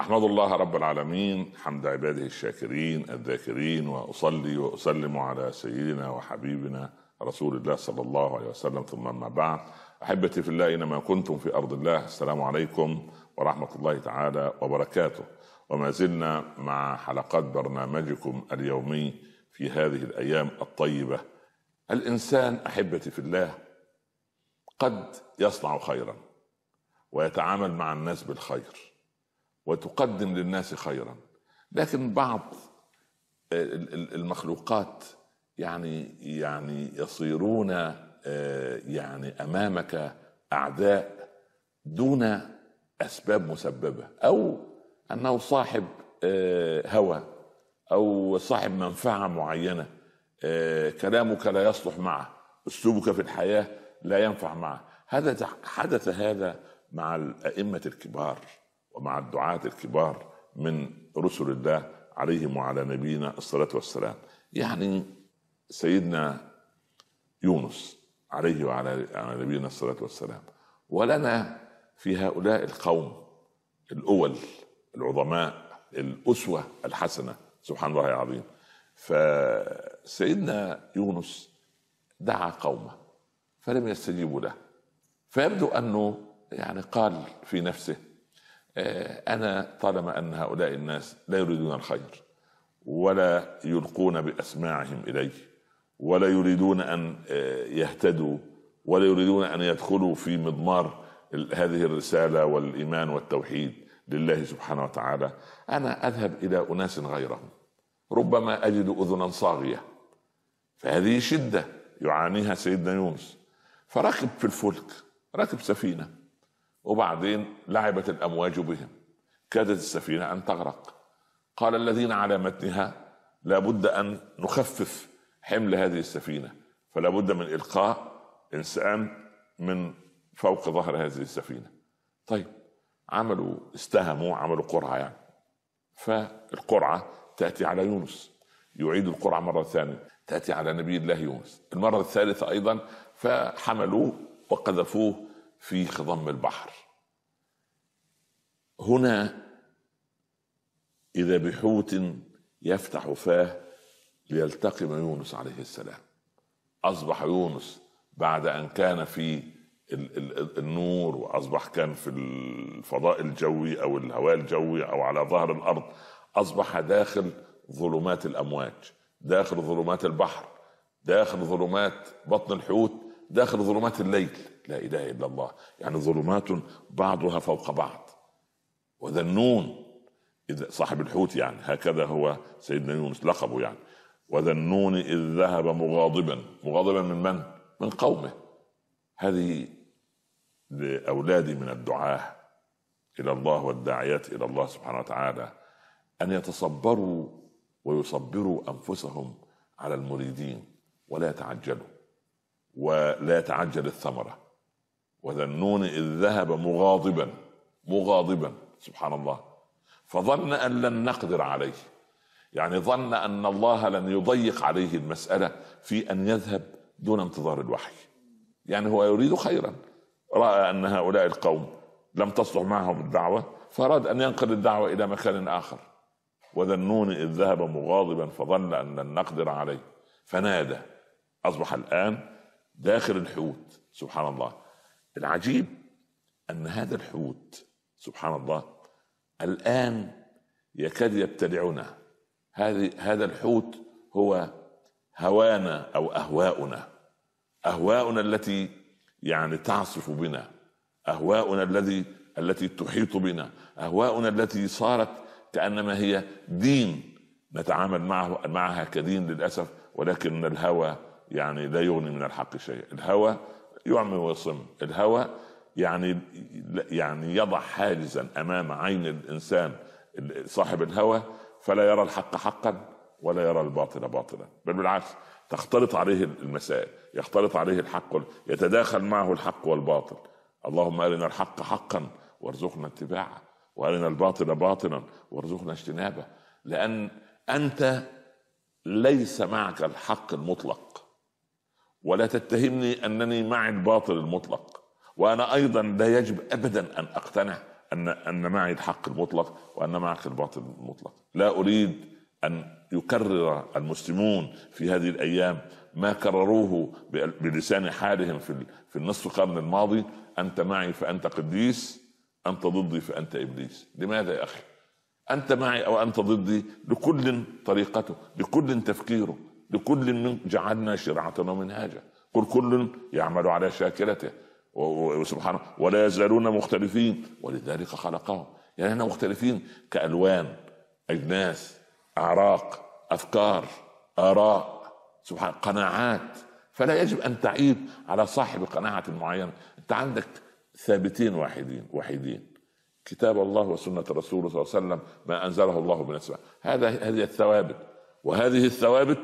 احمد الله رب العالمين حمد عباده الشاكرين الذاكرين واصلي واسلم على سيدنا وحبيبنا رسول الله صلى الله عليه وسلم ثم اما بعد احبتي في الله اينما كنتم في ارض الله السلام عليكم ورحمه الله تعالى وبركاته وما زلنا مع حلقات برنامجكم اليومي في هذه الايام الطيبه الانسان احبتي في الله قد يصنع خيرا ويتعامل مع الناس بالخير وتقدم للناس خيرا لكن بعض المخلوقات يعني يعني يصيرون آه، يعني امامك اعداء دون اسباب مسببه او انه صاحب آه، هوى او صاحب منفعه معينه آه، كلامك لا يصلح معه اسلوبك في الحياه لا ينفع معه هذا حدث هذا مع الائمه الكبار ومع الدعاة الكبار من رسل الله عليهم وعلى نبينا الصلاة والسلام يعني سيدنا يونس عليه وعلى نبينا الصلاة والسلام ولنا في هؤلاء القوم الأول العظماء الأسوة الحسنة سبحان الله العظيم فسيدنا يونس دعا قومه فلم يستجيبوا له فيبدو أنه يعني قال في نفسه آه، انا طالما ان هؤلاء الناس لا يريدون الخير ولا يلقون باسماعهم اليه ولا يريدون ان آه، يهتدوا ولا يريدون ان يدخلوا في مضمار هذه الرساله والايمان والتوحيد لله سبحانه وتعالى انا اذهب الى اناس غيرهم ربما اجد اذنا صاغيه فهذه شده يعانيها سيدنا يونس فركب في الفلك ركب سفينه وبعدين لعبت الامواج بهم كادت السفينه ان تغرق قال الذين على متنها لابد ان نخفف حمل هذه السفينه فلا بد من القاء انسان من فوق ظهر هذه السفينه طيب عملوا استهموا عملوا قرعه يعني فالقرعه تاتي على يونس يعيد القرعه مره ثانيه تاتي على نبي الله يونس المره الثالثه ايضا فحملوه وقذفوه في خضم البحر هنا إذا بحوت يفتح فاه ليلتقم يونس عليه السلام أصبح يونس بعد أن كان في النور وأصبح كان في الفضاء الجوي أو الهواء الجوي أو على ظهر الأرض أصبح داخل ظلمات الأمواج داخل ظلمات البحر داخل ظلمات بطن الحوت داخل ظلمات الليل لا اله الا الله يعني ظلمات بعضها فوق بعض وذا النون إذا صاحب الحوت يعني هكذا هو سيدنا يونس لقبه يعني وذا النون إذ ذهب مغاضبا مغاضبا من من؟ من قومه هذه لأولادي من الدعاة إلى الله والداعيات إلى الله سبحانه وتعالى أن يتصبروا ويصبروا أنفسهم على المريدين ولا يتعجلوا ولا يتعجل الثمرة وذنون إذ ذهب مغاضبا مغاضبا سبحان الله فظن أن لن نقدر عليه يعني ظن أن الله لن يضيق عليه المسألة في أن يذهب دون انتظار الوحي يعني هو يريد خيرا رأى أن هؤلاء القوم لم تصلح معهم الدعوة فأراد أن ينقل الدعوة إلى مكان آخر وذا النون إذ ذهب مغاضبا فظن أن لن نقدر عليه فنادى أصبح الآن داخل الحوت سبحان الله العجيب ان هذا الحوت سبحان الله الان يكاد يبتلعنا هذه هذا الحوت هو هوانا او اهواؤنا اهواؤنا التي يعني تعصف بنا اهواؤنا الذي التي تحيط بنا اهواؤنا التي صارت كانما هي دين نتعامل معه معها كدين للاسف ولكن الهوى يعني لا يغني من الحق شيئا الهوى يعمي ويصم الهوى يعني يعني يضع حاجزا امام عين الانسان صاحب الهوى فلا يرى الحق حقا ولا يرى الباطل باطلا بل بالعكس تختلط عليه المسائل يختلط عليه الحق يتداخل معه الحق والباطل اللهم ارنا الحق حقا وارزقنا اتباعه وارنا الباطل باطلا وارزقنا اجتنابه لان انت ليس معك الحق المطلق ولا تتهمني انني مع الباطل المطلق وانا ايضا لا يجب ابدا ان اقتنع ان ان معي الحق المطلق وان معك الباطل المطلق لا اريد ان يكرر المسلمون في هذه الايام ما كرروه بلسان حالهم في في النصف القرن الماضي انت معي فانت قديس انت ضدي فانت ابليس لماذا يا اخي انت معي او انت ضدي لكل طريقته لكل تفكيره لكل من جعلنا شرعتنا ومنهاجا قل كل يعمل على شاكلته وسبحان ولا يزالون مختلفين ولذلك خلقهم يعني احنا مختلفين كالوان اجناس اعراق افكار اراء سبحان قناعات فلا يجب ان تعيب على صاحب قناعه معينه انت عندك ثابتين واحدين وحيدين كتاب الله وسنه رسوله صلى الله عليه وسلم ما انزله الله من السماء هذا هذه الثوابت وهذه الثوابت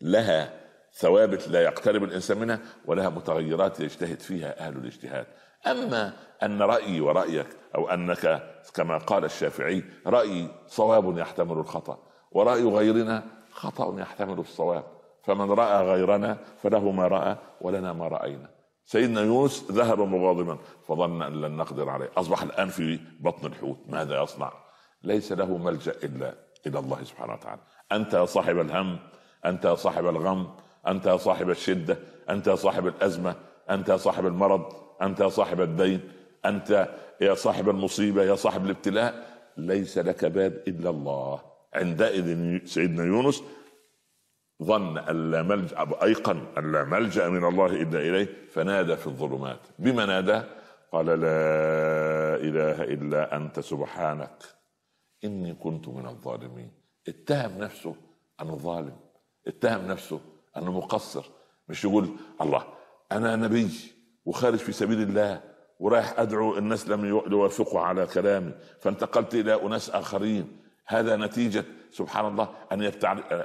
لها ثوابت لا يقترب الانسان منها ولها متغيرات يجتهد فيها اهل الاجتهاد اما ان رايي ورايك او انك كما قال الشافعي رايي صواب يحتمل الخطا وراي غيرنا خطا يحتمل الصواب فمن راى غيرنا فله ما راى ولنا ما راينا سيدنا يونس ذهب مغاضبا فظن ان لن نقدر عليه اصبح الان في بطن الحوت ماذا يصنع ليس له ملجا الا الى الله سبحانه وتعالى انت يا صاحب الهم انت يا صاحب الغم انت يا صاحب الشده انت يا صاحب الازمه انت يا صاحب المرض انت يا صاحب الدين انت يا صاحب المصيبه يا صاحب الابتلاء ليس لك باب الا الله عندئذ سيدنا يونس ظن ان لا ملجا ايقن ان لا ملجا من الله الا اليه فنادى في الظلمات بما نادى قال لا اله الا انت سبحانك اني كنت من الظالمين اتهم نفسه انه ظالم اتهم نفسه انه مقصر مش يقول الله انا نبي وخارج في سبيل الله ورايح ادعو الناس لم يوافقوا على كلامي فانتقلت الى اناس اخرين هذا نتيجه سبحان الله ان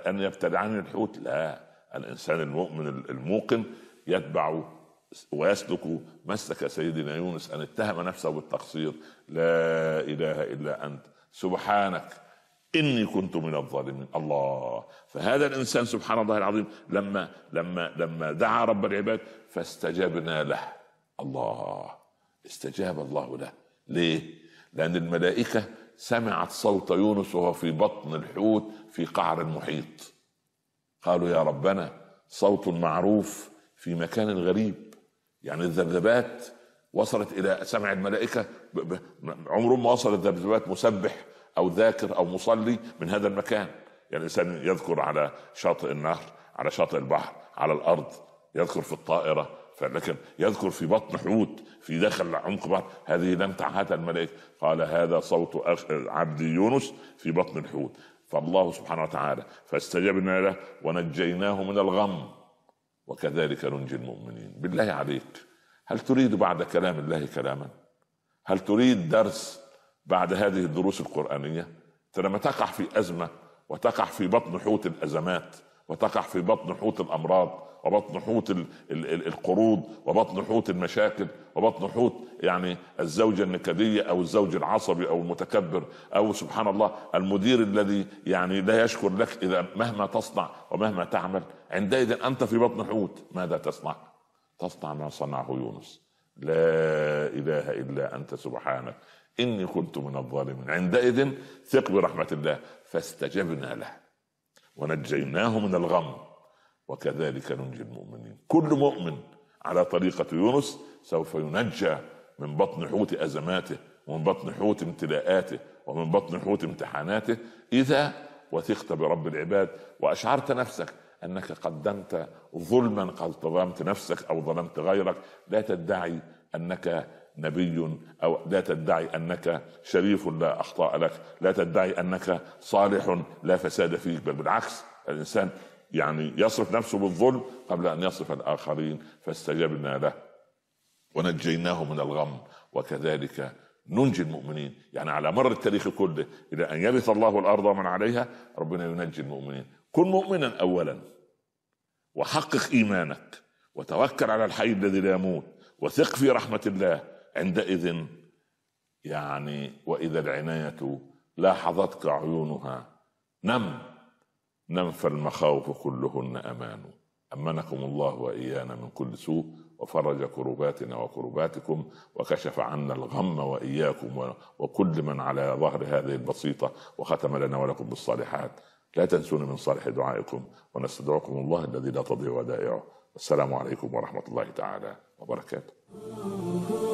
ان يبتدعني الحوت لا الانسان المؤمن الموقن يتبع ويسلك مسلك سيدنا يونس ان اتهم نفسه بالتقصير لا اله الا انت سبحانك اني كنت من الظالمين الله فهذا الانسان سبحان الله العظيم لما لما لما دعا رب العباد فاستجبنا له الله استجاب الله له ليه لان الملائكه سمعت صوت يونس وهو في بطن الحوت في قعر المحيط قالوا يا ربنا صوت معروف في مكان غريب يعني الذبذبات وصلت الى سمع الملائكه عمرهم ما وصل الذبذبات مسبح او ذاكر او مصلي من هذا المكان يعني الانسان يذكر على شاطئ النهر على شاطئ البحر على الارض يذكر في الطائره لكن يذكر في بطن حوت في داخل عمق بحر هذه لم تعهدها الملائكه قال هذا صوت عبدي يونس في بطن الحوت فالله سبحانه وتعالى فاستجبنا له ونجيناه من الغم وكذلك ننجي المؤمنين بالله عليك هل تريد بعد كلام الله كلاما هل تريد درس بعد هذه الدروس القرآنية لما تقع في أزمة وتقع في بطن حوت الأزمات وتقع في بطن حوت الأمراض وبطن حوت القروض وبطن حوت المشاكل وبطن حوت يعني الزوجة النكدية أو الزوج العصبي أو المتكبر أو سبحان الله المدير الذي يعني لا يشكر لك إذا مهما تصنع ومهما تعمل عندئذ أنت في بطن حوت ماذا تصنع؟ تصنع ما صنعه يونس لا إله إلا أنت سبحانك إني كنت من الظالمين عندئذ ثق برحمة الله فاستجبنا له ونجيناه من الغم وكذلك ننجي المؤمنين كل مؤمن على طريقة يونس سوف ينجى من بطن حوت أزماته ومن بطن حوت امتلاءاته ومن بطن حوت امتحاناته إذا وثقت برب العباد وأشعرت نفسك أنك قدمت ظلما قد ظلمت نفسك أو ظلمت غيرك لا تدعي أنك نبي او لا تدعي انك شريف لا اخطاء لك، لا تدعي انك صالح لا فساد فيك، بل بالعكس الانسان يعني يصف نفسه بالظلم قبل ان يصف الاخرين فاستجبنا له ونجيناه من الغم وكذلك ننجي المؤمنين يعني على مر التاريخ كله الى ان يرث الله الارض ومن عليها ربنا ينجي المؤمنين كن مؤمنا اولا وحقق ايمانك وتوكل على الحي الذي لا يموت وثق في رحمه الله عندئذ يعني واذا العنايه لاحظتك عيونها نم نم فالمخاوف كلهن امان امنكم الله وايانا من كل سوء وفرج كرباتنا وكرباتكم وكشف عنا الغم واياكم وكل من على ظهر هذه البسيطه وختم لنا ولكم بالصالحات لا تنسون من صالح دعائكم ونستدعوكم الله الذي لا تضيع ودائعه السلام عليكم ورحمه الله تعالى وبركاته